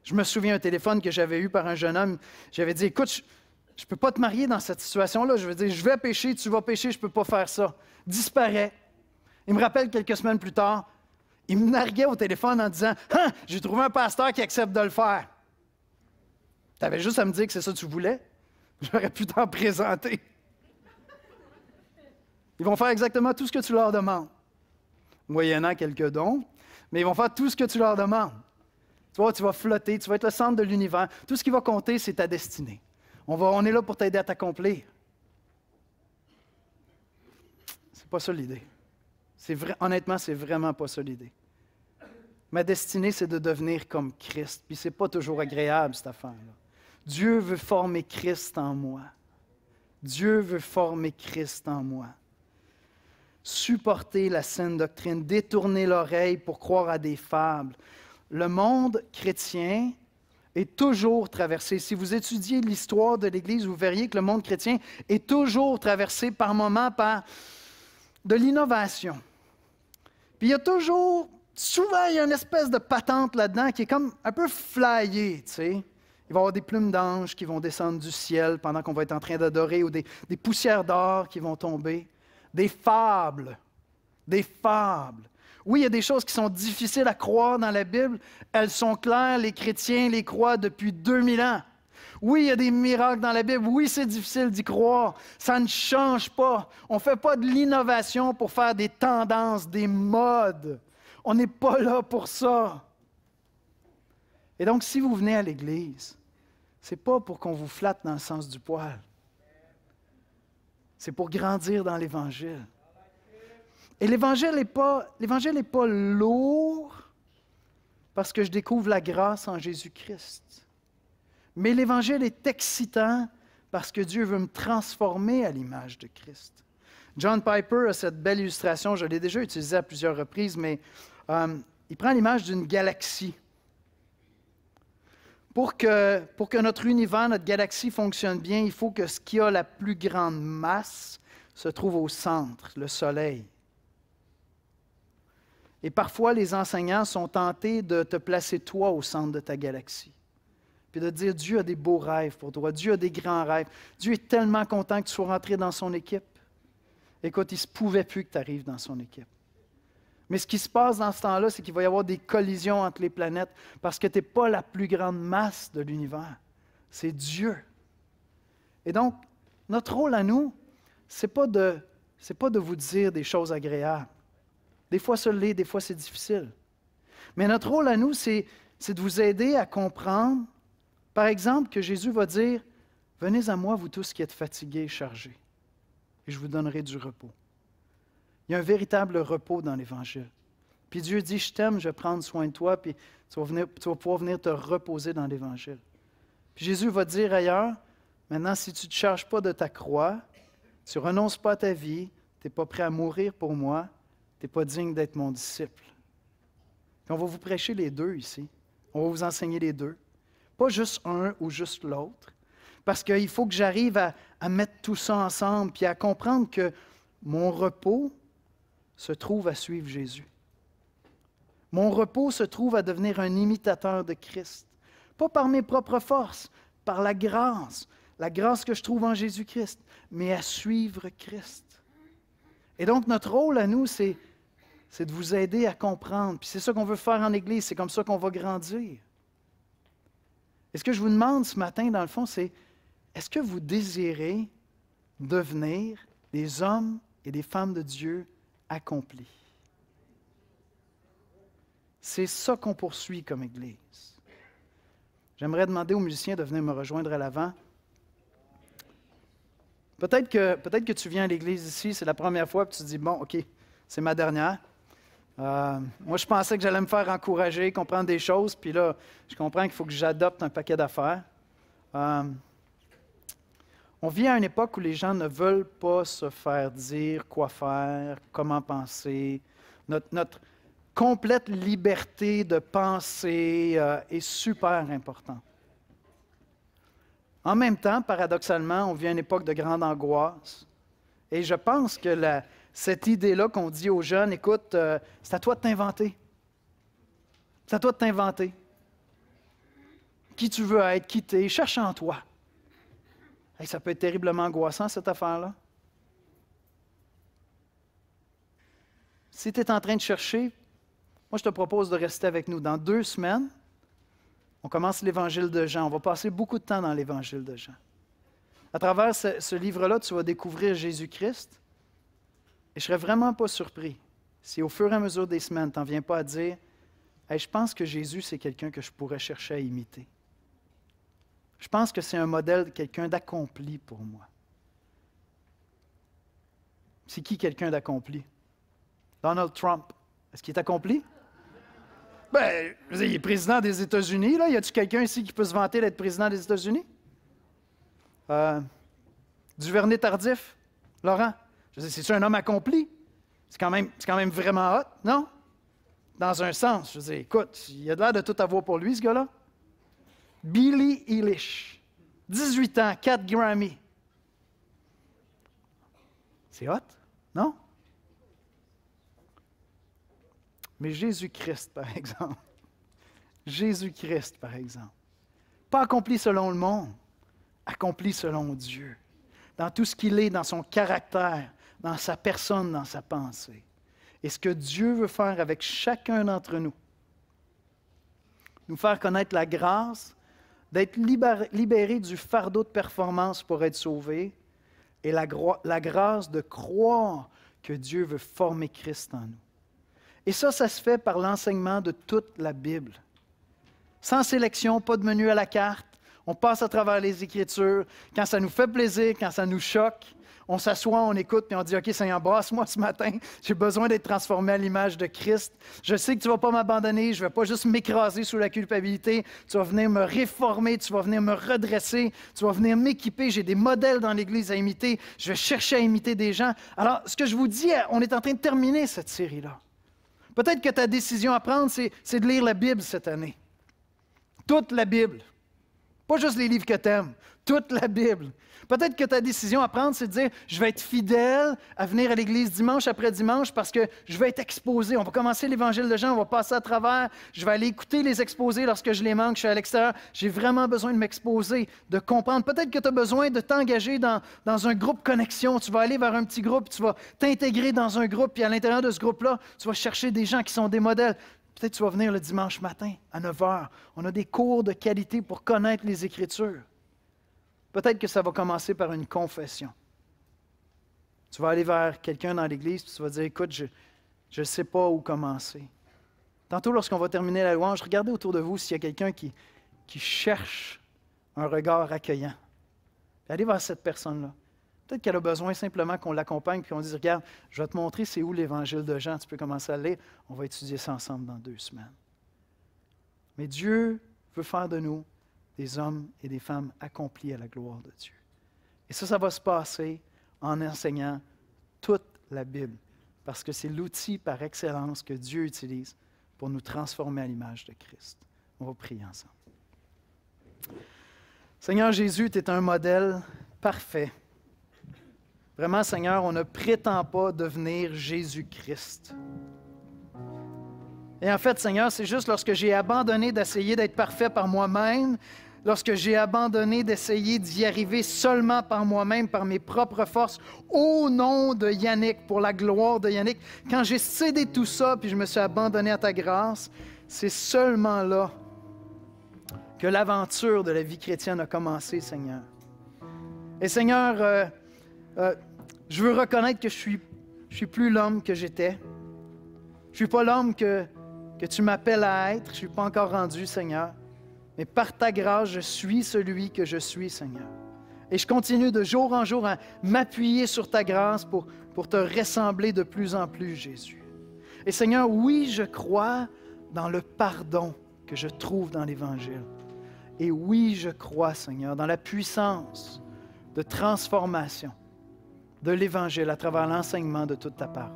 Je me souviens un téléphone que j'avais eu par un jeune homme. J'avais dit, écoute, je ne peux pas te marier dans cette situation-là. Je veux dire, je vais pécher, tu vas pécher, je ne peux pas faire ça. Disparaît. Il me rappelle quelques semaines plus tard, il me narguait au téléphone en disant, hein, j'ai trouvé un pasteur qui accepte de le faire. Tu avais juste à me dire que c'est ça que tu voulais. [laughs] J'aurais pu t'en présenter. Ils vont faire exactement tout ce que tu leur demandes, moyennant quelques dons, mais ils vont faire tout ce que tu leur demandes. Tu vois, tu vas flotter, tu vas être le centre de l'univers. Tout ce qui va compter, c'est ta destinée. On, va, on est là pour t'aider à t'accomplir. C'est pas ça l'idée. honnêtement, c'est vraiment pas ça l'idée. Ma destinée, c'est de devenir comme Christ. Puis c'est pas toujours agréable, cette affaire-là. Dieu veut former Christ en moi. Dieu veut former Christ en moi. Supporter la saine doctrine, détourner l'oreille pour croire à des fables. Le monde chrétien est toujours traversé. Si vous étudiez l'histoire de l'Église, vous verriez que le monde chrétien est toujours traversé par moments par de l'innovation. Puis il y a toujours, souvent, il y a une espèce de patente là-dedans qui est comme un peu flyée, tu sais. Il va y avoir des plumes d'anges qui vont descendre du ciel pendant qu'on va être en train d'adorer, ou des, poussières d'or qui vont tomber, des fables, des fables. Oui, il y a des choses qui sont difficiles à croire dans la Bible. Elles sont claires, les chrétiens les croient depuis 2000 ans. Oui, il y a des miracles dans la Bible. Oui, c'est difficile d'y croire. Ça ne change pas. On ne fait pas de l'innovation pour faire des tendances, des modes. On n'est pas là pour ça. Et donc, si vous venez à l'Église, n'est pas pour qu'on vous flatte dans le sens du poil. C'est pour grandir dans l'Évangile. Et l'Évangile n'est pas, pas lourd parce que je découvre la grâce en Jésus-Christ. Mais l'Évangile est excitant parce que Dieu veut me transformer à l'image de Christ. John Piper a cette belle illustration, je l'ai déjà utilisée à plusieurs reprises, mais euh, il prend l'image d'une galaxie. Pour que, pour que notre univers, notre galaxie fonctionne bien, il faut que ce qui a la plus grande masse se trouve au centre, le Soleil. Et parfois, les enseignants sont tentés de te placer toi au centre de ta galaxie. Puis de dire, Dieu a des beaux rêves pour toi, Dieu a des grands rêves. Dieu est tellement content que tu sois rentré dans son équipe. Écoute, il ne se pouvait plus que tu arrives dans son équipe. Mais ce qui se passe dans ce temps-là, c'est qu'il va y avoir des collisions entre les planètes parce que tu n'es pas la plus grande masse de l'univers. C'est Dieu. Et donc, notre rôle à nous, ce n'est pas, de, pas de vous dire des choses agréables. Des fois, ça l'est, des fois, c'est difficile. Mais notre rôle à nous, c'est de vous aider à comprendre, par exemple, que Jésus va dire Venez à moi, vous tous qui êtes fatigués et chargés, et je vous donnerai du repos. Il y a un véritable repos dans l'Évangile. Puis Dieu dit, je t'aime, je vais prendre soin de toi, puis tu vas, pouvoir venir te reposer dans l'Évangile. Puis Jésus va dire ailleurs, maintenant, si tu ne te charges pas de ta croix, tu renonces pas à ta vie, tu n'es pas prêt à mourir pour moi, tu n'es pas digne d'être mon disciple. Puis on va vous prêcher les deux ici. On va vous enseigner les deux. Pas juste un ou juste l'autre. Parce qu'il faut que j'arrive à mettre tout ça ensemble, puis à comprendre que mon repos, se trouve à suivre Jésus. Mon repos se trouve à devenir un imitateur de Christ, pas par mes propres forces, par la grâce, la grâce que je trouve en Jésus-Christ, mais à suivre Christ. Et donc notre rôle à nous, c'est, de vous aider à comprendre. Puis c'est ça qu'on veut faire en Église, c'est comme ça qu'on va grandir. Et ce que je vous demande ce matin, dans le fond, c'est est-ce que vous désirez devenir des hommes et des femmes de Dieu accompli. C'est ça qu'on poursuit comme Église. J'aimerais demander aux musiciens de venir me rejoindre à l'avant. Peut-être que, peut que tu viens à l'Église ici, c'est la première fois, puis tu te dis, bon, OK, c'est ma dernière. Euh, moi, je pensais que j'allais me faire encourager, comprendre des choses, puis là, je comprends qu'il faut que j'adopte un paquet d'affaires. Euh, on vit à une époque où les gens ne veulent pas se faire dire quoi faire, comment penser. Notre, complète liberté de penser euh, est super importante. En même temps, paradoxalement, on vit à une époque de grande angoisse. Et je pense que cette idée-là qu'on dit aux jeunes, écoute, euh, c'est à toi de t'inventer. C'est à toi de t'inventer. Qui tu veux être, qui t'es, cherche en toi ça peut être terriblement angoissant, cette affaire-là. Si tu es en train de chercher, moi je te propose de rester avec nous. Dans deux semaines, on commence l'évangile de Jean. On va passer beaucoup de temps dans l'évangile de Jean. À travers ce, livre-là, tu vas découvrir Jésus-Christ. Et je serais vraiment pas surpris si au fur et à mesure des semaines, tu n'en viens pas à dire Je pense que Jésus, c'est quelqu'un que je pourrais chercher à imiter. Je pense que c'est un modèle de quelqu'un d'accompli pour moi. C'est qui quelqu'un d'accompli? Donald Trump. Est-ce qu'il est accompli? Ben, il est président des États-Unis, là. Y a il quelqu'un ici qui peut se vanter d'être président des États-Unis? Euh, Duvernay Tardif? Laurent? Je veux c'est-tu un homme accompli? C'est quand, même, quand même vraiment hot, non? Dans un sens, je veux dire, écoute, il a l'air de tout avoir pour lui, ce gars-là. Billy Eilish. 18 ans, 4 Grammy. C'est hot, non? Mais Jésus-Christ, par exemple. Jésus-Christ, par exemple. Pas accompli selon le monde, accompli selon Dieu. Dans tout ce qu'il est, dans son caractère, dans sa personne, dans sa pensée. Et ce que Dieu veut faire avec chacun d'entre nous, nous faire connaître la grâce d'être libéré du fardeau de performance pour être sauvé et la, grâce de croire que Dieu veut former Christ en nous. Et ça, ça se fait par l'enseignement de toute la Bible. Sans sélection, pas de menu à la carte, on passe à travers les Écritures, quand ça nous fait plaisir, quand ça nous choque, on s'assoit, on écoute, puis on dit, OK Seigneur, brasse-moi ce matin, [laughs] j'ai besoin d'être transformé à l'image de Christ. Je sais que tu ne vas pas m'abandonner, je ne vais pas juste m'écraser sous la culpabilité, tu vas venir me réformer, tu vas venir me redresser, tu vas venir m'équiper, j'ai des modèles dans l'Église à imiter, je vais chercher à imiter des gens. Alors, ce que je vous dis, on est en train de terminer cette série-là. Peut-être que ta décision à prendre, c'est de lire la Bible cette année. Toute la Bible. Pas juste les livres que tu aimes, toute la Bible. Peut-être que ta décision à prendre, c'est de dire, je vais être fidèle à venir à l'Église dimanche après dimanche parce que je vais être exposé. On va commencer l'Évangile de Jean, on va passer à travers. Je vais aller écouter les exposés lorsque je les manque, je suis à l'extérieur. J'ai vraiment besoin de m'exposer, de comprendre. Peut-être que tu as besoin de t'engager dans, un groupe connexion. Tu vas aller vers un petit groupe, tu vas t'intégrer dans un groupe, puis à l'intérieur de ce groupe-là, tu vas chercher des gens qui sont des modèles. Peut-être que tu vas venir le dimanche matin à 9 h. On a des cours de qualité pour connaître les Écritures. Peut-être que ça va commencer par une confession. Tu vas aller vers quelqu'un dans l'Église, tu vas dire, écoute, je ne sais pas où commencer. Tantôt, lorsqu'on va terminer la louange, regardez autour de vous s'il y a quelqu'un qui, qui cherche un regard accueillant. Allez vers cette personne-là. Peut-être qu'elle a besoin simplement qu'on l'accompagne puis qu'on dise Regarde, je vais te montrer c'est où l'évangile de Jean. Tu peux commencer à le lire. On va étudier ça ensemble dans deux semaines. Mais Dieu veut faire de nous des hommes et des femmes accomplis à la gloire de Dieu. Et ça, ça va se passer en enseignant toute la Bible, parce que c'est l'outil par excellence que Dieu utilise pour nous transformer à l'image de Christ. On va prier ensemble. Seigneur Jésus, tu es un modèle parfait. Vraiment, Seigneur, on ne prétend pas devenir Jésus-Christ. Et en fait, Seigneur, c'est juste lorsque j'ai abandonné d'essayer d'être parfait par moi-même, lorsque j'ai abandonné d'essayer d'y arriver seulement par moi-même, par mes propres forces, au nom de Yannick, pour la gloire de Yannick, quand j'ai cédé tout ça, puis je me suis abandonné à ta grâce, c'est seulement là que l'aventure de la vie chrétienne a commencé, Seigneur. Et Seigneur, euh, euh, je veux reconnaître que je suis, je suis plus l'homme que j'étais. Je suis pas l'homme que, que tu m'appelles à être. Je suis pas encore rendu, Seigneur mais par ta grâce, je suis celui que je suis, Seigneur. Et je continue de jour en jour à m'appuyer sur ta grâce pour, pour te ressembler de plus en plus, Jésus. Et Seigneur, oui, je crois dans le pardon que je trouve dans l'Évangile. Et oui, je crois, Seigneur, dans la puissance de transformation de l'Évangile à travers l'enseignement de toute ta parole.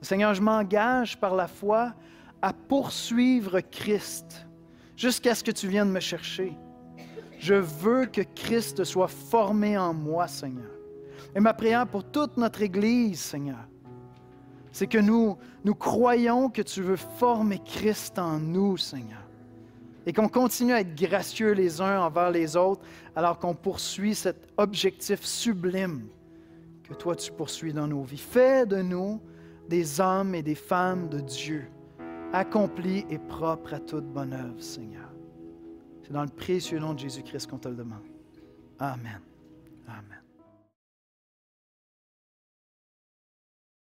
Seigneur, je m'engage par la foi à poursuivre Christ jusqu'à ce que tu viennes me chercher. Je veux que Christ soit formé en moi, Seigneur. Et ma prière pour toute notre Église, Seigneur, c'est que nous, nous croyons que tu veux former Christ en nous, Seigneur. Et qu'on continue à être gracieux les uns envers les autres, alors qu'on poursuit cet objectif sublime que toi tu poursuis dans nos vies. Fais de nous des hommes et des femmes de Dieu accompli et propre à toute bonne œuvre, Seigneur. C'est dans le précieux nom de Jésus-Christ qu'on te le demande. Amen.